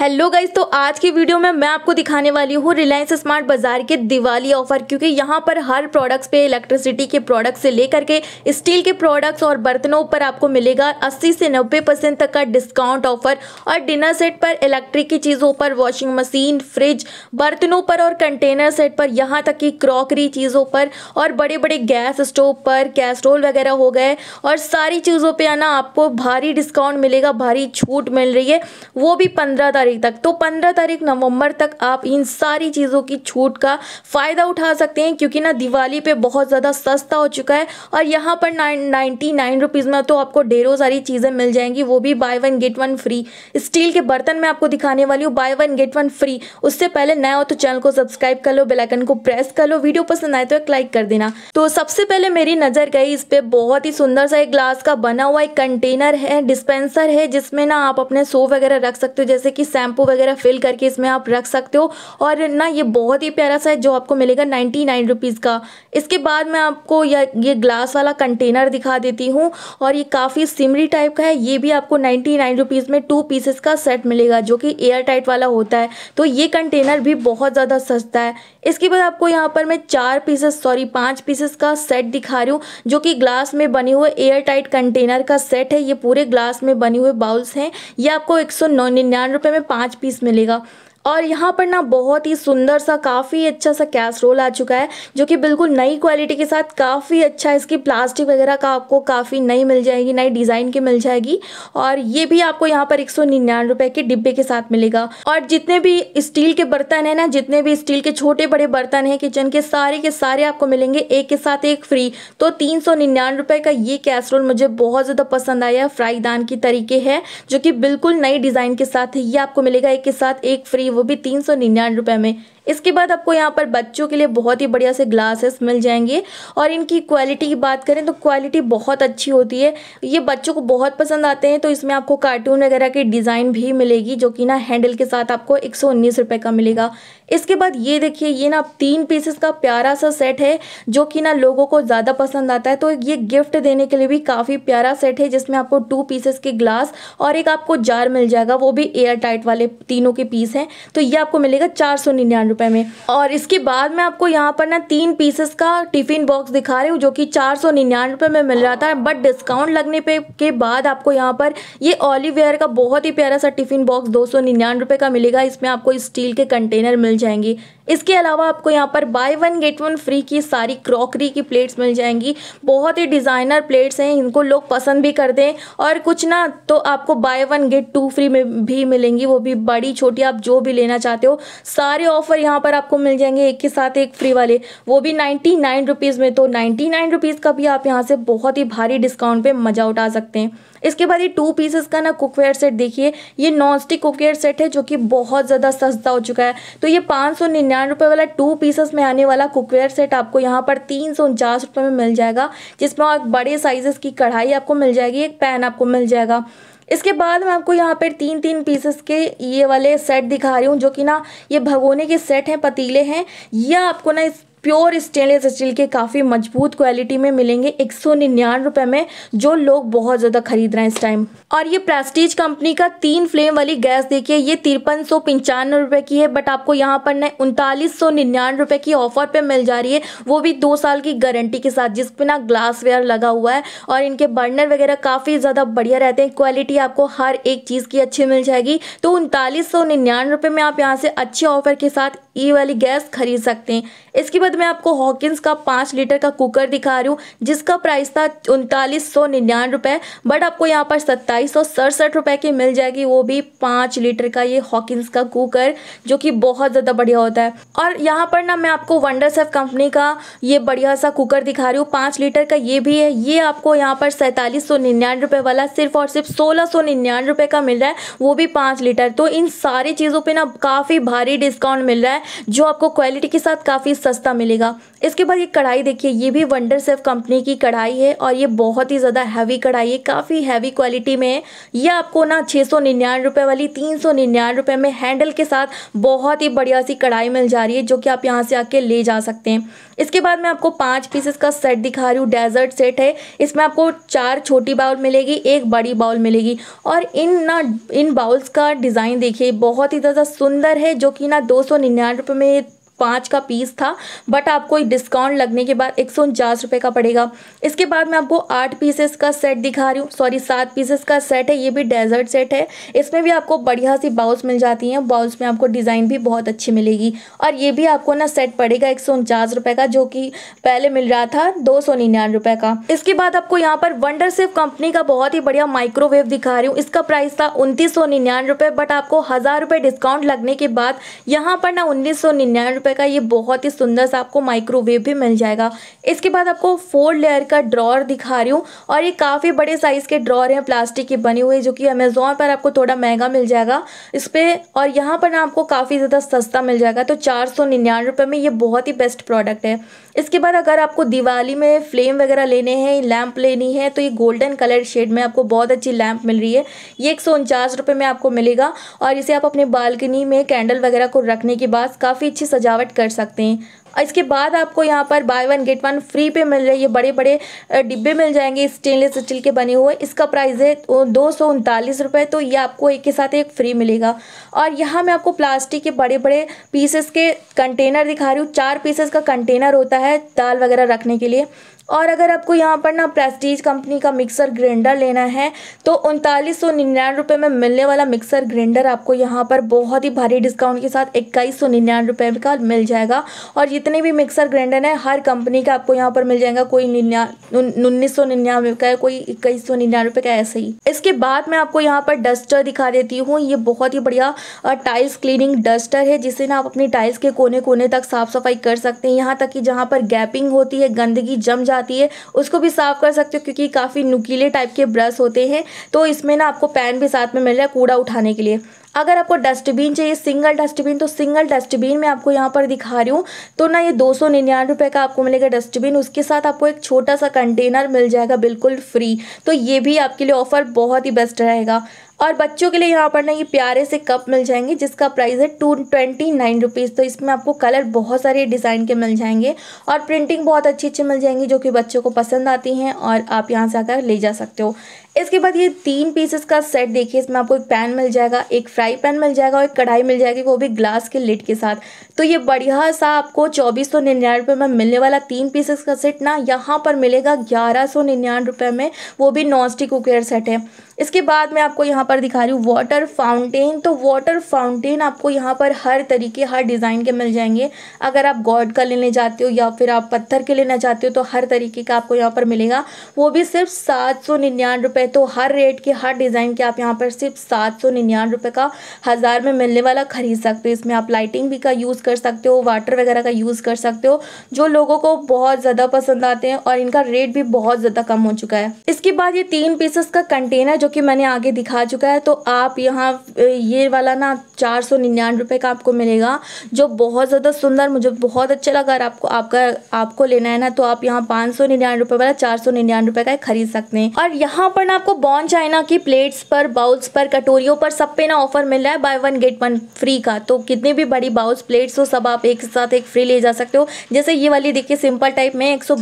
Hello guys तो आज की वीडियो में मैं आपको दिखाने वाली हूँ रिलायंस स्मार्ट बाजार के दिवाली ऑफर क्योंकि यहाँ पर हर प्रोडक्ट्स पे इलेक्ट्रिसिटी के प्रोडक्ट्स से लेकर के स्टील के प्रोडक्ट्स और बर्तनों पर आपको मिलेगा 80 से 90 परसेंट तक का डिस्काउंट ऑफर और डिनर सेट पर इलेक्ट्रिक की चीज़ों पर वॉशिंग मशीन फ्रिज बर्तनों पर और कंटेनर सेट पर यहाँ तक कि क्रॉकरी चीज़ों पर और बड़े बड़े गैस स्टोव पर कैस्ट्रोल वगैरह हो गए और सारी चीज़ों पर आना आपको भारी डिस्काउंट मिलेगा भारी छूट मिल रही है वो भी पंद्रह तारीख तारीख तक तो पंद्रह तारीख नवंबर तक आप इन सारी चीज़ों की छूट का फ़ायदा उठा सकते हैं क्योंकि ना दिवाली पे बहुत ज़्यादा सस्ता हो चुका है और यहाँ पर नाइन्टी नाइन रुपीज़ में तो आपको ढेरों सारी चीज़ें मिल जाएंगी वो भी buy one get one free steel के बर्तन में आपको दिखाने वाली हूँ buy one get one free उससे पहले नया हो तो चैनल को सब्सक्राइब कर लो बेलाइकन को प्रेस कर लो वीडियो पसंद आए तो एक लाइक कर देना तो सबसे पहले मेरी नज़र गई इस पर बहुत ही सुंदर सा एक ग्लास का बना हुआ एक कंटेनर है डिस्पेंसर है जिसमें ना आप अपने सो वगैरह रख सकते हो जैसे कि शैम्पू वगैरह फिल करके इसमें आप रख सकते हो और ना ये बहुत ही प्यारा सा है जो आपको मिलेगा नाइन्टी नाइन रुपीज़ का इसके बाद मैं आपको या ये ग्लास वाला कंटेनर दिखा देती हूँ और ये काफ़ी सिमरी टाइप का है ये भी आपको नाइन्टी नाइन रुपीज़ में टू पीसेस का सेट मिलेगा जो कि एयर टाइट वाला होता है तो ये कंटेनर भी बहुत ज़्यादा सस्ता है इसके बाद आपको यहाँ पर मैं चार पीसेस सॉरी पाँच पीसेस का सेट दिखा रही हूँ जो कि ग्लास में बने हुए एयर टाइट कंटेनर का सेट है ये पूरे ग्लास में बने हुए बाउल्स हैं ये आपको एक सौ में पाँच पीस मिलेगा और यहाँ पर ना बहुत ही सुंदर सा काफ़ी अच्छा सा कैसरोल आ चुका है जो कि बिल्कुल नई क्वालिटी के साथ काफ़ी अच्छा इसकी प्लास्टिक वगैरह का आपको काफ़ी नई मिल जाएगी नई डिज़ाइन की मिल जाएगी और ये भी आपको यहाँ पर एक सौ के डिब्बे के साथ मिलेगा और जितने भी स्टील के बर्तन है ना जितने भी स्टील के छोटे बड़े बर्तन हैं किचन के सारे के सारे आपको मिलेंगे एक के साथ एक फ्री तो तीन का ये कैसरोल मुझे बहुत ज़्यादा पसंद आया फ्राई दान की तरीके है जो कि बिल्कुल नई डिज़ाइन के साथ है ये आपको मिलेगा एक के साथ एक फ्री वो भी तीन सौ निन्यानवे रुपये में इसके बाद आपको यहाँ पर बच्चों के लिए बहुत ही बढ़िया से ग्लासेस मिल जाएंगे और इनकी क्वालिटी की बात करें तो क्वालिटी बहुत अच्छी होती है ये बच्चों को बहुत पसंद आते हैं तो इसमें आपको कार्टून वगैरह की डिज़ाइन भी मिलेगी जो कि ना हैंडल के साथ आपको एक सौ का मिलेगा इसके बाद ये देखिए ये ना तीन पीसेस का प्यारा सा सेट है जो कि ना लोगों को ज़्यादा पसंद आता है तो ये गिफ्ट देने के लिए भी काफ़ी प्यारा सेट है जिसमें आपको टू पीसेस के ग्लास और एक आपको जार मिल जाएगा वो भी एयर टाइट वाले तीनों के पीस हैं तो ये आपको मिलेगा चार सौ निन्यानवे रुपए में और इसके बाद में आपको यहाँ पर ना तीन पीसेस का टिफ़िन बॉक्स दिखा रही हूँ जो कि चार सौ निन्यानवे रुपए में मिल रहा था बट डिस्काउंट लगने पे के बाद आपको यहाँ पर ये ऑलिव का बहुत ही प्यारा सा टिफ़िन बॉक्स दो सौ निन्यानवे रुपए का मिलेगा इसमें आपको स्टील के कंटेनर मिल जाएंगे इसके अलावा आपको यहाँ पर buy one get one free की सारी क्रॉकरी की प्लेट्स मिल जाएंगी बहुत ही डिज़ाइनर प्लेट्स हैं इनको लोग पसंद भी करते हैं और कुछ ना तो आपको buy one get two free में भी मिलेंगी वो भी बड़ी छोटी आप जो भी लेना चाहते हो सारे ऑफर यहाँ पर आपको मिल जाएंगे एक के साथ एक फ्री वाले वो भी नाइन्टी नाइन रुपीज़ में तो नाइन्टी नाइन रुपीज़ का भी आप यहाँ से बहुत ही भारी डिस्काउंट पर मज़ा उठा सकते हैं इसके बाद ये टू पीसेस का ना कुकवेयर सेट देखिए ये नॉन स्टिक कुकवेयर सेट है जो कि बहुत ज़्यादा सस्ता हो चुका है तो ये पाँच सौ निन्यानवे रुपये वाला टू पीसेस में आने वाला कुकवेयर सेट आपको यहाँ पर तीन सौ उनचास रुपये में मिल जाएगा जिसमें बड़े साइजेस की कढ़ाई आपको मिल जाएगी एक पैन आपको मिल जाएगा इसके बाद मैं आपको यहाँ पर तीन तीन पीसेस के ये वाले सेट दिखा रही हूँ जो कि ना ये भगोने के सेट हैं पतीले हैं यह आपको ना इस प्योर स्टेनलेस स्टील के काफ़ी मजबूत क्वालिटी में मिलेंगे एक सौ निन्यानवे में जो लोग बहुत ज़्यादा खरीद रहे हैं इस टाइम और ये प्रेस्टीज कंपनी का तीन फ्लेम वाली गैस देखिए ये तिरपन सौ पंचानवे रुपए की है बट आपको यहाँ पर न उनतालीस सौ निन्यानवे रुपए की ऑफर पे मिल जा रही है वो भी दो साल की गारंटी के साथ जिस पे ना ग्लासवेयर लगा हुआ है और इनके बर्नर वगैरह काफ़ी ज़्यादा बढ़िया रहते हैं क्वालिटी आपको हर एक चीज़ की अच्छी मिल जाएगी तो उनतालीस सौ निन्यानवे में आप यहाँ से अच्छे ऑफर के साथ ई वाली गैस खरीद सकते हैं इसके बाद बाद मैं आपको हॉकिंस का पाँच लीटर का कुकर दिखा रही हूँ जिसका प्राइस था उनतालीस सौ निन्यानवे रुपये बट आपको यहाँ पर सत्ताईस सौ सड़सठ रुपये की मिल जाएगी वो भी पाँच लीटर का ये हॉकिंस का कुकर जो कि बहुत ज़्यादा बढ़िया होता है और यहाँ पर ना मैं आपको वंडर सेफ कंपनी का ये बढ़िया सा कुकर दिखा रही हूँ पाँच लीटर का ये भी है ये आपको यहाँ पर सैंतालीस सौ निन्यानवे रुपये वाला सिर्फ और सिर्फ सोलह सौ निन्यानवे रुपये का मिल रहा है वो भी पाँच लीटर तो इन सारी चीज़ों पर ना काफ़ी भारी डिस्काउंट मिल रहा है जो आपको क्वालिटी के साथ काफ़ी सस्ता मिलेगा इसके बाद ये कढ़ाई देखिए ये भी वंडर सेफ कंपनी की कढ़ाई है और ये बहुत ही ज़्यादा हैवी कढ़ाई है काफ़ी हैवी क्वालिटी में है यह आपको ना छः सौ निन्यानवे रुपये वाली तीन सौ निन्यानवे रुपये में हैंडल के साथ बहुत ही बढ़िया सी कढ़ाई मिल जा रही है जो कि आप यहाँ से आके ले जा सकते हैं इसके बाद मैं आपको पाँच पीसेस का सेट दिखा रही हूँ डेजर्ट सेट है इसमें आपको चार छोटी बाउल मिलेगी एक बड़ी बाउल मिलेगी और इन ना इन बाउल्स का डिज़ाइन देखिए बहुत ही ज़्यादा सुंदर है जो कि ना दो सौ निन्यानवे रुपये में पाँच का पीस था बट आपको डिस्काउंट लगने के बाद एक सौ उनचास का पड़ेगा इसके बाद मैं आपको आठ पीसेस का सेट दिखा रही हूँ सॉरी सात पीसेस का सेट है ये भी डेजर्ट सेट है इसमें भी आपको बढ़िया सी बाउल्स मिल जाती हैं बाउल्स में आपको डिज़ाइन भी बहुत अच्छी मिलेगी और ये भी आपको ना सेट पड़ेगा एक सौ उनचास का जो कि पहले मिल रहा था दो सौ निन्यानवे का इसके बाद आपको यहाँ पर वंडर सेफ कंपनी का बहुत ही बढ़िया माइक्रोवेव दिखा रही हूँ इसका प्राइस था उनतीस सौ निन्यानवे बट आपको हज़ार डिस्काउंट लगने के बाद यहाँ पर ना उन्नीस सौ निन्यानवे रुपए का ये बहुत ही सुंदर सा आपको माइक्रोवेव भी मिल जाएगा इसके बाद आपको फोर लेयर का ड्रॉर दिखा रही हूँ और ये काफ़ी बड़े साइज़ के ड्रॉर हैं प्लास्टिक के बने हुए जो कि अमेज़ोन पर आपको थोड़ा महंगा मिल जाएगा इस पर और यहाँ पर ना आपको काफ़ी ज़्यादा सस्ता मिल जाएगा तो चार सौ निन्यानवे में ये बहुत ही बेस्ट प्रोडक्ट है इसके बाद अगर आपको दिवाली में फ्लेम वगैरह लेने हैं लैम्प लेनी है तो ये गोल्डन कलर शेड में आपको बहुत अच्छी लैम्प मिल रही है ये एक सौ में आपको मिलेगा और इसे आप अपने बालकनी में कैंडल वगैरह को रखने के बाद काफ़ी अच्छी सजावट मिलावट कर सकते हैं इसके बाद आपको यहाँ पर buy one get one free पे मिल रही है बड़े बड़े डिब्बे मिल जाएंगे स्टेनलेस स्टील के बने हुए इसका प्राइस है दो सौ उनतालीस रुपये तो ये आपको एक के साथ एक फ्री मिलेगा और यहाँ मैं आपको प्लास्टिक के बड़े बड़े पीसेस के कंटेनर दिखा रही हूँ चार पीसेस का कंटेनर होता है दाल वगैरह रखने के लिए और अगर आपको यहाँ पर ना प्रेस्टीज कंपनी का मिक्सर ग्राइंडर लेना है तो उनतालीस सौ निन्यानवे रुपये में मिलने वाला मिक्सर ग्राइंडर आपको यहाँ पर बहुत ही भारी डिस्काउंट के साथ इक्कीस सौ निन्यानवे रुपये का मिल जाएगा और जितने भी मिक्सर ग्राइंडर हैं हर कंपनी का आपको यहाँ पर मिल जाएगा कोई उन्नीस सौ निन्यानवे का कोई इक्कीस सौ निन्यानवे का ऐसे ही इसके बाद मैं आपको यहाँ पर डस्टर दिखा देती हूँ ये बहुत ही बढ़िया टाइल्स क्लीनिंग डस्टर है जिससे ना आप अपनी टाइल्स के कोने कोने तक साफ सफाई कर सकते हैं यहाँ तक कि जहाँ पर गैपिंग होती है गंदगी जम जा आती है उसको भी साफ़ कर सकते हो क्योंकि काफ़ी नुकीले टाइप के ब्रश होते हैं तो इसमें ना आपको पैन भी साथ में मिल रहा है कूड़ा उठाने के लिए अगर आपको डस्टबिन चाहिए सिंगल डस्टबिन तो सिंगल डस्टबिन में आपको यहाँ पर दिखा रही हूँ तो ना ये दो सौ निन्यानवे रुपये का आपको मिलेगा डस्टबिन उसके साथ आपको एक छोटा सा कंटेनर मिल जाएगा बिल्कुल फ्री तो ये भी आपके लिए ऑफ़र बहुत ही बेस्ट रहेगा और बच्चों के लिए यहाँ पर ना ये प्यारे से कप मिल जाएंगे जिसका प्राइस है टू ट्वेंटी नाइन रुपीज़ तो इसमें आपको कलर बहुत सारे डिज़ाइन के मिल जाएंगे और प्रिंटिंग बहुत अच्छी अच्छी मिल जाएंगी जो कि बच्चों को पसंद आती हैं और आप यहाँ से आकर ले जा सकते हो इसके बाद ये तीन पीसेस का सेट देखिए इसमें आपको एक पैन मिल जाएगा एक फ्राई पैन मिल जाएगा और एक कढ़ाई मिल जाएगी वो भी ग्लास के लिड के साथ तो ये बढ़िया सा आपको चौबीस सौ निन्यानवे रुपये में मिलने वाला तीन पीसेस का सेट ना यहाँ पर मिलेगा ग्यारह सौ निन्यानवे रुपये में वो भी नॉन स्टिक कुकेयर सेट है इसके बाद मैं आपको यहाँ पर दिखा रही हूँ वाटर फाउंटेन तो वाटर फाउंटेन आपको यहाँ पर हर तरीके हर डिज़ाइन के मिल जाएंगे अगर आप गॉड का लेने जाते हो या फिर आप पत्थर के लेना चाहते हो तो हर तरीके का आपको यहाँ पर मिलेगा वो भी सिर्फ सात सौ निन्यानवे रुपये तो हर रेट के हर डिज़ाइन के आप यहाँ पर सिर्फ सात सौ निन्यानवे रुपये का हज़ार में मिलने वाला खरीद सकते हो इसमें आप लाइटिंग भी का यूज़ कर सकते हो वाटर वगैरह का यूज़ कर सकते हो जो लोगों को बहुत ज़्यादा पसंद आते हैं और इनका रेट भी बहुत ज़्यादा कम हो चुका है इसके बाद ये तीन पीसेस का कंटेनर जो कि मैंने आगे दिखा चुका है तो आप यहाँ ये वाला ना चार सौ निन्यानवे रुपये का आपको मिलेगा जो बहुत ज़्यादा सुंदर मुझे बहुत अच्छा लगा अगर आपको आपका आपको लेना है ना तो आप यहाँ पाँच सौ निन्यानवे रुपये वाला चार सौ निन्यानवे रुपये का खरीद सकते हैं और यहाँ पर एवरीवन आपको बॉन चाइना की प्लेट्स पर बाउल्स पर कटोरियों पर सब पे ना ऑफर मिल रहा है buy one get one free का तो कितनी भी बड़ी बाउल्स प्लेट्स हो सब आप एक साथ एक फ्री ले जा सकते हो जैसे ये वाली देखिए सिंपल टाइप में एक सौ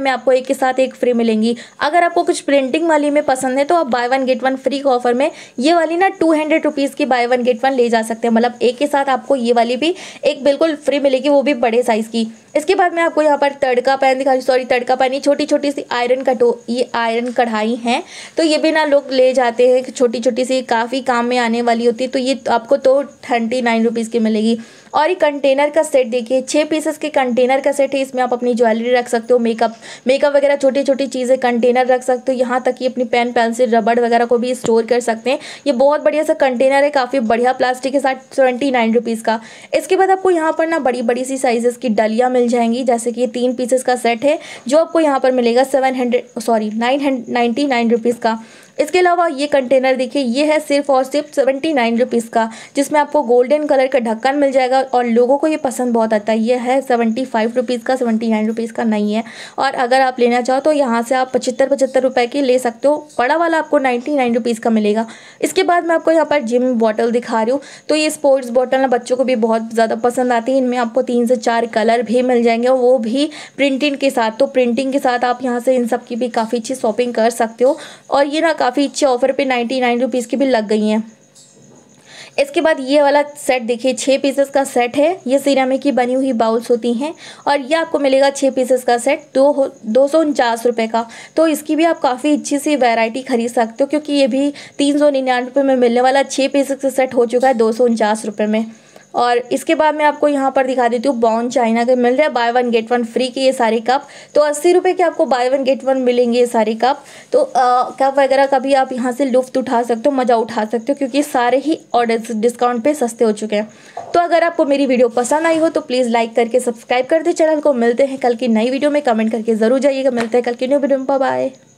में आपको एक के साथ एक फ्री मिलेंगी अगर आपको कुछ प्रिंटिंग वाली में पसंद है तो आप buy one get one free का ऑफर में ये वाली ना टू हंड्रेड रुपीज़ की बाय वन गेट वन ले जा सकते हैं मतलब एक के साथ आपको ये वाली भी एक बिल्कुल फ्री मिलेगी वो भी बड़े साइज़ की इसके बाद मैं आपको यहाँ पर तड़का पैन दिखा रही सॉरी तड़का पैन छोटी छोटी सी आयरन कटो ये आयरन कढ़ाई हैं तो ये भी ना लोग ले जाते हैं छोटी छोटी सी काफ़ी काम में आने वाली होती है तो ये आपको तो थर्टी नाइन रुपीज़ की मिलेगी और ये कंटेनर का सेट देखिए छः पीसेस के कंटेनर का सेट है इसमें आप अपनी ज्वेलरी रख सकते हो मेकअप मेकअप वगैरह छोटी छोटी चीज़ें कंटेनर रख सकते हो यहाँ तक कि अपनी पेन पेंसिल रबड़ वगैरह को भी स्टोर कर सकते हैं ये बहुत बढ़िया सा कंटेनर है काफ़ी बढ़िया प्लास्टिक के साथ ट्वेंटी नाइन रुपीज़ का इसके बाद आपको यहाँ पर ना बड़ी बड़ी सी साइज़ की डलियाँ मिल जाएंगी जैसे कि ये तीन पीसेस का सेट है जो आपको यहाँ पर मिलेगा seven hundred sorry nine ninety nine rupees ласка. इसके अलावा ये कंटेनर देखिए ये है सिर्फ और सिर्फ सेवेंटी नाइन रुपीज़ का जिसमें आपको गोल्डन कलर का ढक्कन मिल जाएगा और लोगों को ये पसंद बहुत आता है ये है सेवेंटी फाइव रुपीज़ का सेवेंटी नाइन रुपीज़ का नहीं है और अगर आप लेना चाहो तो यहाँ से आप पचहत्तर पचहत्तर रुपये की ले सकते हो बड़ा वाला आपको नाइन्टी नाइन रुपीज़ का मिलेगा इसके बाद मैं आपको यहाँ पर जिम बॉटल दिखा रही हूँ तो ये स्पोर्ट्स बॉटल ना बच्चों को भी बहुत ज़्यादा पसंद आती है इनमें आपको तीन से चार कलर भी मिल जाएंगे और वो भी प्रिंटिंग के साथ तो प्रिंटिंग के साथ आप यहाँ से इन सब की भी काफ़ी अच्छी शॉपिंग कर सकते हो और ये ना काफ़ी अच्छे ऑफर पे नाइन्टी नाइन रुपीज़ की भी लग गई हैं इसके बाद ये वाला सेट देखिए छः पीसेस का सेट है ये सीरामिक की बनी हुई बाउल्स होती हैं और ये आपको मिलेगा छः पीसेस का सेट दो दो सौ उनचास रुपये का तो इसकी भी आप काफ़ी अच्छी सी वैरायटी खरीद सकते हो क्योंकि ये भी तीन सौ निन्यानवे में मिलने वाला छः पीसेस का सेट हो चुका है दो सौ उनचास रुपये में और इसके बाद मैं आपको यहाँ पर दिखा देती हूँ बॉन चाइना के मिल रहे हैं buy one get one free के ये सारे कप तो अस्सी रुपये के आपको बाय वन गेट वन मिलेंगे ये सारे कप तो कप वगैरह का भी आप यहाँ से लुफ्त उठा सकते हो मज़ा उठा सकते हो क्योंकि सारे ही ऑर्डर डिस्काउंट पे सस्ते हो चुके हैं तो अगर आपको मेरी वीडियो पसंद आई हो तो प्लीज़ लाइक करके सब्सक्राइब कर दे चैनल को मिलते हैं कल की नई वीडियो में कमेंट करके ज़रूर जाइएगा मिलते हैं कल की न्यू वीडियो में बाय